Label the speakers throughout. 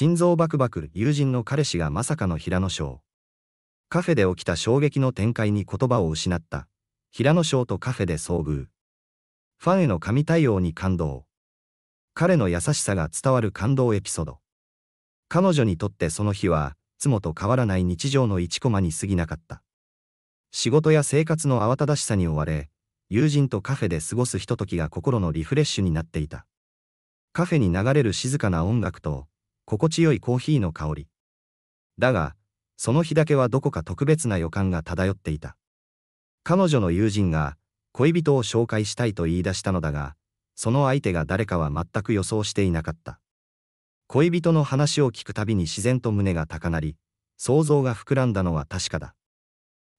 Speaker 1: 心臓バクバク友人の彼氏がまさかの平野翔。カフェで起きた衝撃の展開に言葉を失った。平野翔とカフェで遭遇。ファンへの神対応に感動。彼の優しさが伝わる感動エピソード。彼女にとってその日は、いつもと変わらない日常の一コマに過ぎなかった。仕事や生活の慌ただしさに追われ、友人とカフェで過ごすひとときが心のリフレッシュになっていた。カフェに流れる静かな音楽と、心地よいコーヒーの香り。だが、その日だけはどこか特別な予感が漂っていた。彼女の友人が、恋人を紹介したいと言い出したのだが、その相手が誰かは全く予想していなかった。恋人の話を聞くたびに自然と胸が高鳴り、想像が膨らんだのは確かだ。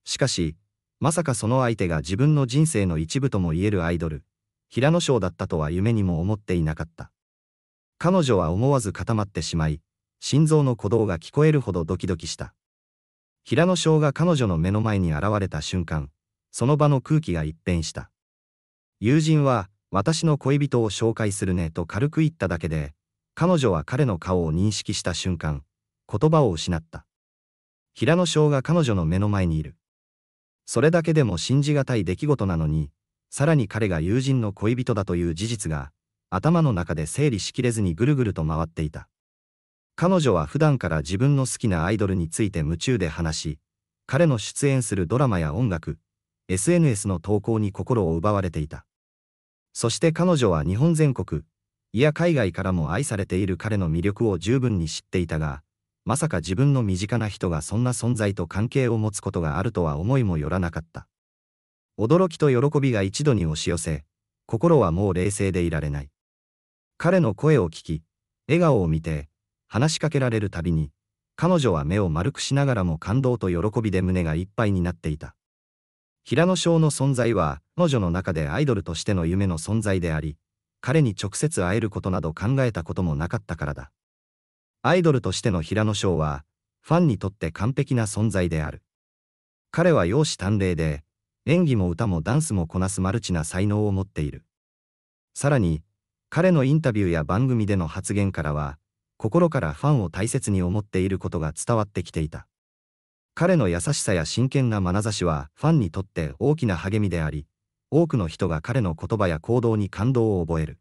Speaker 1: しかし、まさかその相手が自分の人生の一部とも言えるアイドル、平野翔だったとは夢にも思っていなかった。彼女は思わず固まってしまい、心臓の鼓動が聞こえるほどドキドキした。平野翔が彼女の目の前に現れた瞬間、その場の空気が一変した。友人は、私の恋人を紹介するねと軽く言っただけで、彼女は彼の顔を認識した瞬間、言葉を失った。平野翔が彼女の目の前にいる。それだけでも信じがたい出来事なのに、さらに彼が友人の恋人だという事実が、頭の中で整理しきれずにぐるぐると回っていた。彼女は普段から自分の好きなアイドルについて夢中で話し、彼の出演するドラマや音楽、SNS の投稿に心を奪われていた。そして彼女は日本全国、いや海外からも愛されている彼の魅力を十分に知っていたが、まさか自分の身近な人がそんな存在と関係を持つことがあるとは思いもよらなかった。驚きと喜びが一度に押し寄せ、心はもう冷静でいられない。彼の声を聞き、笑顔を見て、話しかけられるたびに、彼女は目を丸くしながらも感動と喜びで胸がいっぱいになっていた。平野翔の存在は、彼女の中でアイドルとしての夢の存在であり、彼に直接会えることなど考えたこともなかったからだ。アイドルとしての平野翔は、ファンにとって完璧な存在である。彼は容姿端麗で、演技も歌もダンスもこなすマルチな才能を持っている。さらに、彼のインタビューや番組での発言からは、心からファンを大切に思っていることが伝わってきていた。彼の優しさや真剣な眼差しはファンにとって大きな励みであり、多くの人が彼の言葉や行動に感動を覚える。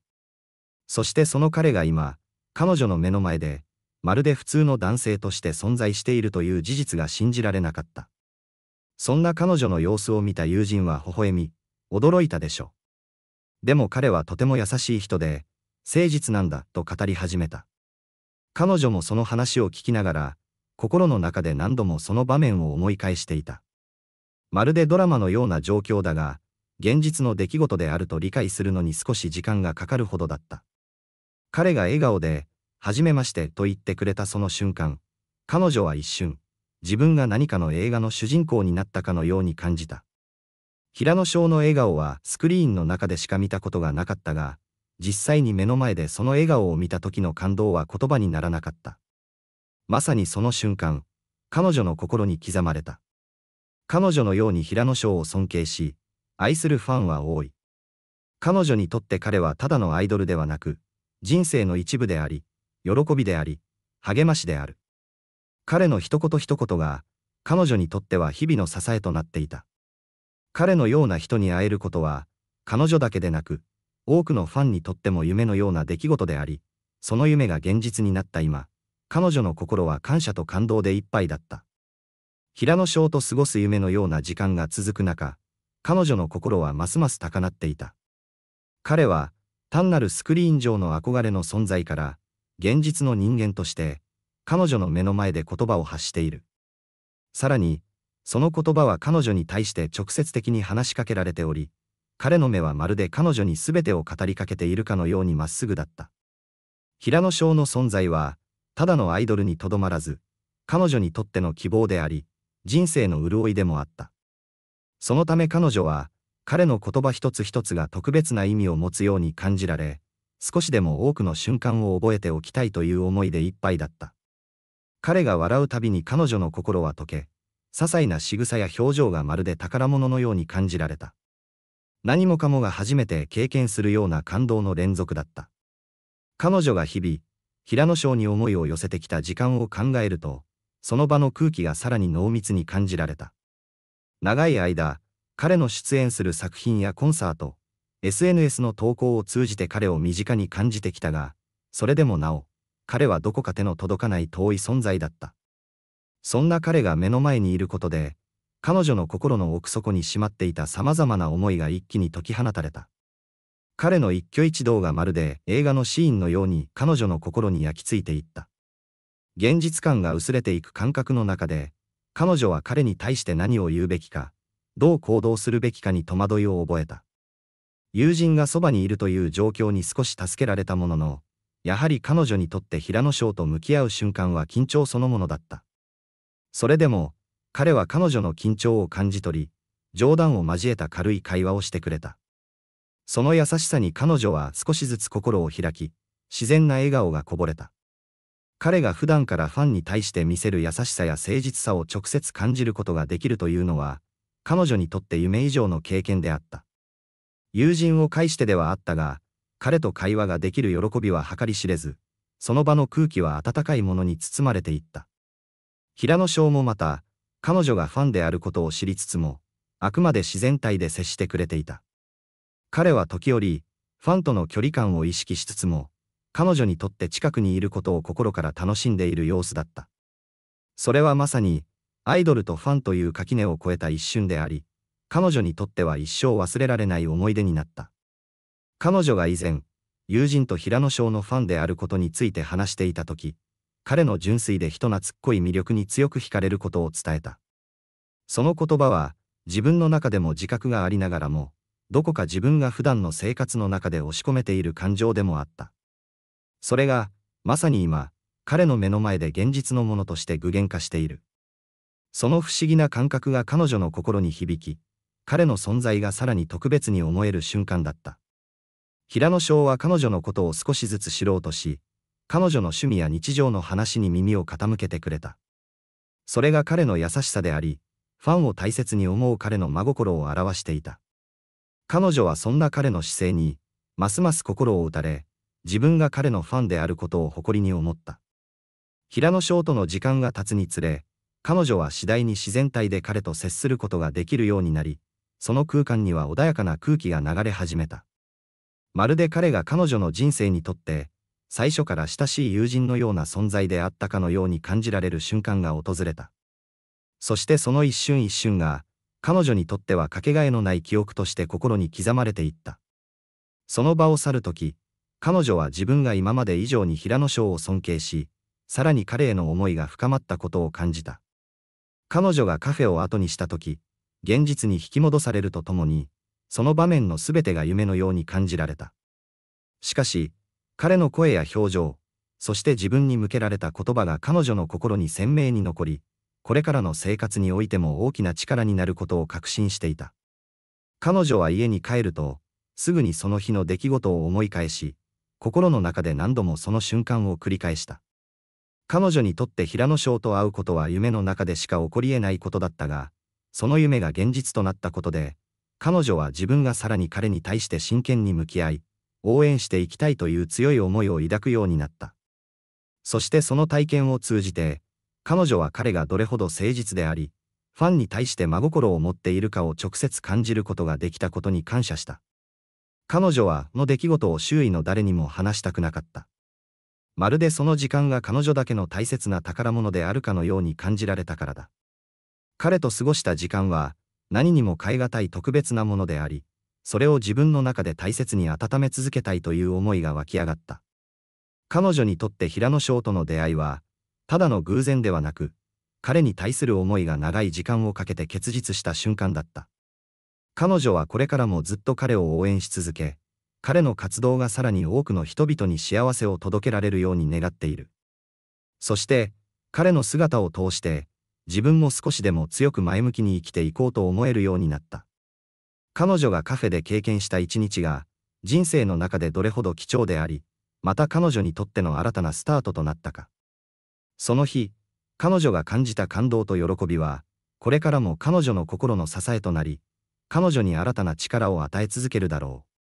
Speaker 1: そしてその彼が今、彼女の目の前で、まるで普通の男性として存在しているという事実が信じられなかった。そんな彼女の様子を見た友人は微笑み、驚いたでしょう。でも彼はとても優しい人で、誠実なんだと語り始めた。彼女もその話を聞きながら、心の中で何度もその場面を思い返していた。まるでドラマのような状況だが、現実の出来事であると理解するのに少し時間がかかるほどだった。彼が笑顔で、はじめましてと言ってくれたその瞬間、彼女は一瞬、自分が何かの映画の主人公になったかのように感じた。平野翔の笑顔はスクリーンの中でしか見たことがなかったが、実際に目の前でその笑顔を見た時の感動は言葉にならなかった。まさにその瞬間、彼女の心に刻まれた。彼女のように平野翔を尊敬し、愛するファンは多い。彼女にとって彼はただのアイドルではなく、人生の一部であり、喜びであり、励ましである。彼の一言一言が、彼女にとっては日々の支えとなっていた。彼のような人に会えることは、彼女だけでなく、多くのファンにとっても夢のような出来事であり、その夢が現実になった今、彼女の心は感謝と感動でいっぱいだった。平野翔と過ごす夢のような時間が続く中、彼女の心はますます高鳴っていた。彼は、単なるスクリーン上の憧れの存在から、現実の人間として、彼女の目の前で言葉を発している。さらに、その言葉は彼女に対して直接的に話しかけられており、彼の目はまるで彼女に全てを語りかけているかのようにまっすぐだった。平野翔の存在は、ただのアイドルにとどまらず、彼女にとっての希望であり、人生の潤いでもあった。そのため彼女は、彼の言葉一つ一つが特別な意味を持つように感じられ、少しでも多くの瞬間を覚えておきたいという思いでいっぱいだった。彼が笑うたびに彼女の心は溶け、些細な仕草や表情がまるで宝物のように感じられた。何もかもが初めて経験するような感動の連続だった。彼女が日々、平野省に思いを寄せてきた時間を考えると、その場の空気がさらに濃密に感じられた。長い間、彼の出演する作品やコンサート、SNS の投稿を通じて彼を身近に感じてきたが、それでもなお、彼はどこか手の届かない遠い存在だった。そんな彼が目の前にいることで、彼女の心の奥底にしまっていた様々な思いが一気に解き放たれた。彼の一挙一動がまるで映画のシーンのように彼女の心に焼き付いていった。現実感が薄れていく感覚の中で、彼女は彼に対して何を言うべきか、どう行動するべきかに戸惑いを覚えた。友人がそばにいるという状況に少し助けられたものの、やはり彼女にとって平野翔と向き合う瞬間は緊張そのものだった。それでも、彼は彼女の緊張を感じ取り、冗談を交えた軽い会話をしてくれた。その優しさに彼女は少しずつ心を開き、自然な笑顔がこぼれた。彼が普段からファンに対して見せる優しさや誠実さを直接感じることができるというのは、彼女にとって夢以上の経験であった。友人を介してではあったが、彼と会話ができる喜びは計り知れず、その場の空気は温かいものに包まれていった。平野翔もまた、彼女がファンであることを知りつつも、あくまで自然体で接してくれていた。彼は時折、ファンとの距離感を意識しつつも、彼女にとって近くにいることを心から楽しんでいる様子だった。それはまさに、アイドルとファンという垣根を越えた一瞬であり、彼女にとっては一生忘れられない思い出になった。彼女が以前、友人と平野翔のファンであることについて話していた時、彼の純粋で人懐っこい魅力に強く惹かれることを伝えた。その言葉は、自分の中でも自覚がありながらも、どこか自分が普段の生活の中で押し込めている感情でもあった。それが、まさに今、彼の目の前で現実のものとして具現化している。その不思議な感覚が彼女の心に響き、彼の存在がさらに特別に思える瞬間だった。平野翔は彼女のことを少しずつ知ろうとし、彼女の趣味や日常の話に耳を傾けてくれた。それが彼の優しさであり、ファンを大切に思う彼の真心を表していた。彼女はそんな彼の姿勢に、ますます心を打たれ、自分が彼のファンであることを誇りに思った。平野翔との時間が経つにつれ、彼女は次第に自然体で彼と接することができるようになり、その空間には穏やかな空気が流れ始めた。まるで彼が彼女の人生にとって、最初から親しい友人のような存在であったかのように感じられる瞬間が訪れた。そしてその一瞬一瞬が、彼女にとってはかけがえのない記憶として心に刻まれていった。その場を去るとき、彼女は自分が今まで以上に平野翔を尊敬し、さらに彼への思いが深まったことを感じた。彼女がカフェを後にしたとき、現実に引き戻されるとともに、その場面のすべてが夢のように感じられた。しかし、彼の声や表情、そして自分に向けられた言葉が彼女の心に鮮明に残り、これからの生活においても大きな力になることを確信していた。彼女は家に帰ると、すぐにその日の出来事を思い返し、心の中で何度もその瞬間を繰り返した。彼女にとって平野翔と会うことは夢の中でしか起こり得ないことだったが、その夢が現実となったことで、彼女は自分がさらに彼に対して真剣に向き合い、応援していきたいという強い思いを抱くようになった。そしてその体験を通じて、彼女は彼がどれほど誠実であり、ファンに対して真心を持っているかを直接感じることができたことに感謝した。彼女はの出来事を周囲の誰にも話したくなかった。まるでその時間が彼女だけの大切な宝物であるかのように感じられたからだ。彼と過ごした時間は何にも代え難い特別なものであり、それを自分の中で大切に温め続けたいという思いが湧き上がった。彼女にとって平野翔との出会いは、ただの偶然ではなく、彼に対する思いが長い時間をかけて結実した瞬間だった。彼女はこれからもずっと彼を応援し続け、彼の活動がさらに多くの人々に幸せを届けられるように願っている。そして、彼の姿を通して、自分も少しでも強く前向きに生きていこうと思えるようになった。彼女がカフェで経験した一日が、人生の中でどれほど貴重であり、また彼女にとっての新たなスタートとなったか。その日、彼女が感じた感動と喜びは、これからも彼女の心の支えとなり、彼女に新たな力を与え続けるだろう。